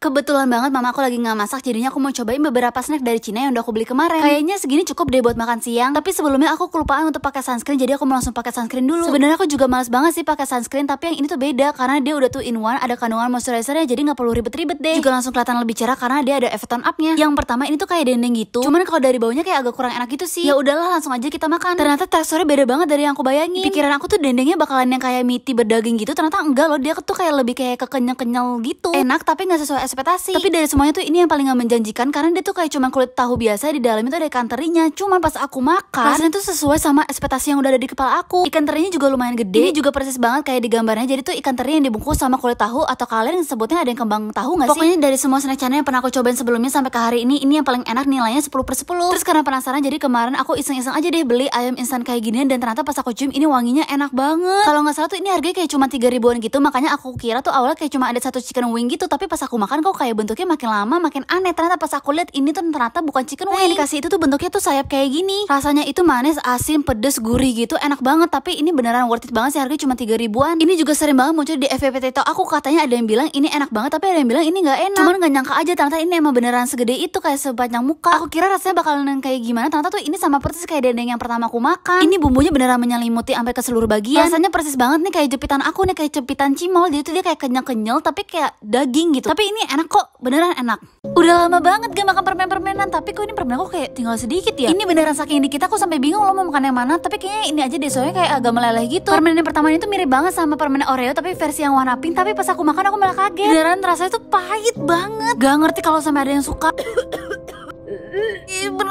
Kebetulan banget mama aku lagi nggak masak jadinya aku mau cobain beberapa snack dari Cina yang udah aku beli kemarin. Kayaknya segini cukup deh buat makan siang. Tapi sebelumnya aku kelupaan untuk pakai sunscreen jadi aku mau langsung pakai sunscreen dulu. Sebenarnya aku juga males banget sih pakai sunscreen tapi yang ini tuh beda karena dia udah tuh in one ada kandungan moisturizer ya jadi nggak perlu ribet-ribet deh. Juga langsung kelihatan lebih cerah karena dia ada efek tone upnya. Yang pertama ini tuh kayak dendeng gitu. Cuman kalau dari baunya kayak agak kurang enak gitu sih. Ya udahlah langsung aja kita makan. Ternyata teksturnya beda banget dari yang aku bayangin. Pikiran aku tuh dendengnya bakalan yang kayak miti berdaging gitu ternyata enggak loh dia tuh kayak lebih kayak kekenyal-kenyal gitu. Enak tapi nggak sesuai ekspektasi. Tapi dari semuanya tuh ini yang paling gak menjanjikan karena dia tuh kayak cuma kulit tahu biasa di dalamnya tuh ada ikan terinya. Cuman pas aku makan, rasanya tuh sesuai sama ekspektasi yang udah ada di kepala aku. Ikan terinya juga lumayan gede. Ini juga persis banget kayak di gambarnya. Jadi tuh ikan teri yang dibungkus sama kulit tahu atau kalian yang sebutnya ada yang kembang tahu nggak sih? Pokoknya dari semua snack channel yang pernah aku cobain sebelumnya sampai ke hari ini, ini yang paling enak nilainya 10 per 10. Terus karena penasaran jadi kemarin aku iseng-iseng aja deh beli ayam instan kayak gini dan ternyata pas aku cium ini wanginya enak banget. Kalau nggak salah tuh ini harganya kayak cuma tiga ribuan gitu, makanya aku kira tuh awalnya kayak cuma ada satu chicken wing gitu, tapi pas aku makan penasaran kok kayak bentuknya makin lama makin aneh ternyata pas aku lihat ini tuh ternyata bukan chicken wing yang dikasih itu tuh bentuknya tuh sayap kayak gini rasanya itu manis asin pedes gurih gitu enak banget tapi ini beneran worth it banget sih harganya cuma tiga ribuan ini juga sering banget muncul di FVP itu aku katanya ada yang bilang ini enak banget tapi ada yang bilang ini nggak enak cuman nggak nyangka aja ternyata ini emang beneran segede itu kayak sepanjang muka aku kira rasanya bakalan kayak gimana ternyata tuh ini sama persis kayak dendeng yang pertama aku makan ini bumbunya beneran menyelimuti sampai ke seluruh bagian rasanya persis banget nih kayak jepitan aku nih kayak jepitan cimol jadi tuh dia kayak kenyal-kenyal tapi kayak daging gitu tapi ini enak kok, beneran enak. Udah lama banget gak makan permen-permenan, tapi kok ini permen aku kayak tinggal sedikit ya. Ini beneran saking kita aku sampai bingung lo mau makan yang mana, tapi kayaknya ini aja deh soalnya kayak agak meleleh gitu. Permen yang pertama itu mirip banget sama permen Oreo tapi versi yang warna pink, tapi pas aku makan aku malah kaget. Beneran rasanya tuh pahit banget. Gak ngerti kalau sampai ada yang suka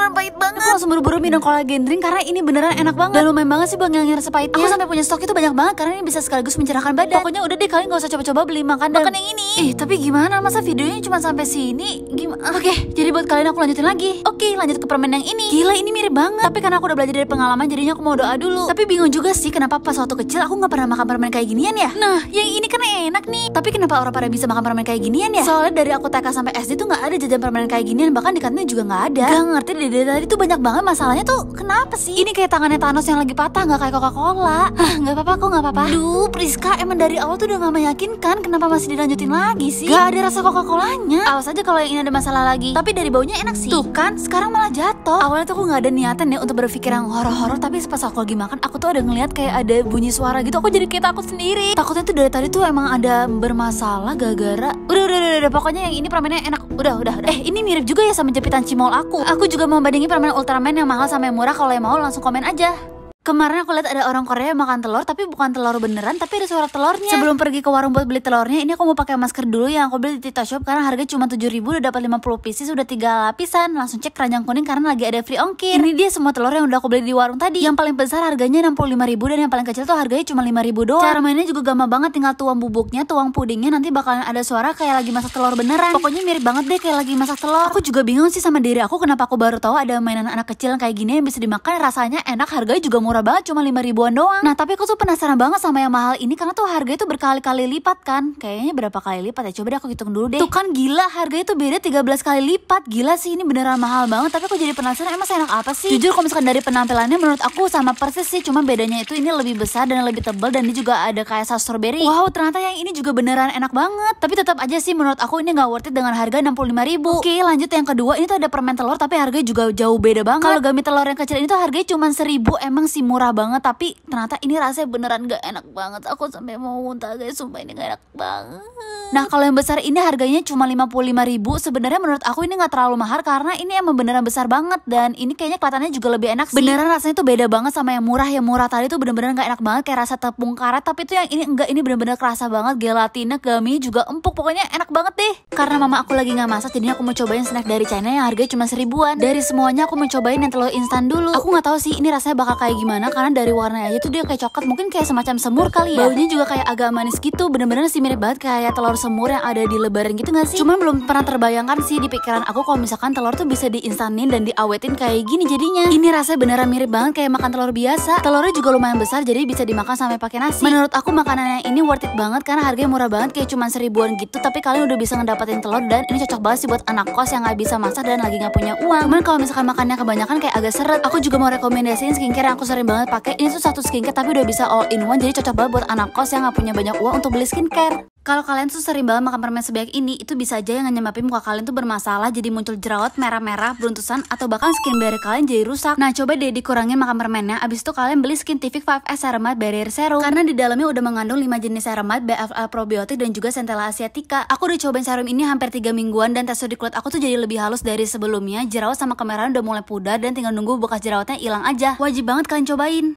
beneran pahit banget Aku langsung buru-buru minum kolagen hmm. drink karena ini beneran enak banget Dan lumayan banget sih buat ngilangin rasa pahitnya Aku sampai punya stok itu banyak banget karena ini bisa sekaligus mencerahkan badan Pokoknya udah deh kalian nggak usah coba-coba beli makan dan... Makan yang ini Eh tapi gimana masa videonya cuma sampai sini Gimana Oke okay, jadi buat kalian aku lanjutin lagi Oke okay, lanjut ke permen yang ini Gila ini mirip banget Tapi karena aku udah belajar dari pengalaman jadinya aku mau doa dulu Tapi bingung juga sih kenapa pas waktu kecil aku nggak pernah makan permen kayak ginian ya Nah yang ini kan enak nih Tapi kenapa orang pada bisa makan permen kayak ginian ya Soalnya dari aku TK sampai SD tuh nggak ada jajan permen kayak ginian Bahkan di kantin juga nggak ada Gak ngerti dari dari iya, tadi tuh banyak banget masalahnya tuh kenapa sih? Ini kayak tangannya Thanos yang lagi patah nggak kayak Coca-Cola. Ah, nggak apa-apa kok nggak apa-apa. Duh, Priska emang dari awal tuh udah nggak meyakinkan. Kenapa masih dilanjutin lagi sih? Gak ada rasa Coca-Colanya. Awas aja kalau yang ini ada masalah lagi. Tapi dari baunya enak sih. Tuh kan, sekarang malah jatuh. Awalnya tuh aku nggak ada niatan ya untuk berpikir yang horor-horor. Tapi pas aku lagi makan, aku tuh ada ngeliat kayak ada bunyi suara gitu. Aku jadi kayak takut sendiri. Takutnya tuh dari tadi tuh emang ada bermasalah gara-gara. Udah, udah, udah, udah, pokoknya yang ini permennya enak. Udah, udah, udah. Eh, ini mirip juga ya sama jepitan cimol aku. Aku juga mau mau bandingin permen Ultraman yang mahal sama yang murah kalau yang mau langsung komen aja. Kemarin aku lihat ada orang Korea makan telur tapi bukan telur beneran tapi ada suara telurnya. Sebelum pergi ke warung buat beli telurnya, ini aku mau pakai masker dulu yang aku beli di Tito Shop karena harga cuma 7000 udah dapat 50 pieces sudah tiga lapisan. Langsung cek keranjang kuning karena lagi ada free ongkir. Ini dia semua telur yang udah aku beli di warung tadi. Yang paling besar harganya 65000 dan yang paling kecil tuh harganya cuma 5000 doang. Cara mainnya juga gampang banget tinggal tuang bubuknya, tuang pudingnya nanti bakalan ada suara kayak lagi masak telur beneran. Pokoknya mirip banget deh kayak lagi masak telur. Aku juga bingung sih sama diri aku kenapa aku baru tahu ada mainan anak kecil kayak gini yang bisa dimakan rasanya enak harganya juga murah murah banget cuma 5 ribuan doang. Nah tapi aku tuh penasaran banget sama yang mahal ini karena tuh harga itu berkali-kali lipat kan. Kayaknya berapa kali lipat ya? Coba deh aku hitung dulu deh. Tuh kan gila harga itu beda 13 kali lipat. Gila sih ini beneran mahal banget tapi aku jadi penasaran emang enak apa sih? Jujur kalau misalkan dari penampilannya menurut aku sama persis sih cuma bedanya itu ini lebih besar dan lebih tebal dan ini juga ada kayak saus strawberry. Wow ternyata yang ini juga beneran enak banget. Tapi tetap aja sih menurut aku ini nggak worth it dengan harga 65 ribu. Oke lanjut yang kedua ini tuh ada permen telur tapi harganya juga jauh beda banget. Kalau gami telur yang kecil ini tuh harganya cuma seribu emang sih masih murah banget tapi ternyata ini rasanya beneran gak enak banget aku sampai mau muntah guys sumpah ini gak enak banget nah kalau yang besar ini harganya cuma 55 ribu sebenarnya menurut aku ini nggak terlalu mahal karena ini emang beneran besar banget dan ini kayaknya kelihatannya juga lebih enak sih. beneran rasanya tuh beda banget sama yang murah yang murah tadi tuh bener-bener gak enak banget kayak rasa tepung karet tapi tuh yang ini enggak ini bener-bener kerasa banget gelatina gami juga empuk pokoknya enak banget deh karena mama aku lagi nggak masak jadi aku mau cobain snack dari China yang harganya cuma seribuan dari semuanya aku mau cobain yang telur instan dulu aku nggak tahu sih ini rasanya bakal kayak gimana gimana karena dari warnanya aja tuh dia kayak coklat mungkin kayak semacam semur kali ya baunya juga kayak agak manis gitu bener-bener sih mirip banget kayak telur semur yang ada di lebaran gitu gak sih cuman belum pernah terbayangkan sih di pikiran aku kalau misalkan telur tuh bisa diinstanin dan diawetin kayak gini jadinya ini rasanya beneran mirip banget kayak makan telur biasa telurnya juga lumayan besar jadi bisa dimakan sampai pakai nasi menurut aku makanannya ini worth it banget karena harganya murah banget kayak cuma seribuan gitu tapi kalian udah bisa ngedapetin telur dan ini cocok banget sih buat anak kos yang nggak bisa masak dan lagi nggak punya uang cuman kalau misalkan makannya kebanyakan kayak agak seret aku juga mau rekomendasiin skincare yang aku sering sering banget pakai ini tuh satu skincare tapi udah bisa all in one jadi cocok banget buat anak kos yang nggak punya banyak uang untuk beli skincare kalau kalian tuh sering banget makan permen sebanyak ini, itu bisa aja yang nyemapin muka kalian tuh bermasalah jadi muncul jerawat, merah-merah, beruntusan, atau bahkan skin barrier kalian jadi rusak. Nah, coba deh dikurangin makan permennya, abis itu kalian beli Skin Skintific 5S Ceramide Barrier Serum. Karena di dalamnya udah mengandung 5 jenis ceramide, BFL probiotik, dan juga centella asiatica. Aku udah cobain serum ini hampir 3 mingguan, dan tekstur di kulit aku tuh jadi lebih halus dari sebelumnya, jerawat sama kemerahan udah mulai pudar, dan tinggal nunggu bekas jerawatnya hilang aja. Wajib banget kalian cobain.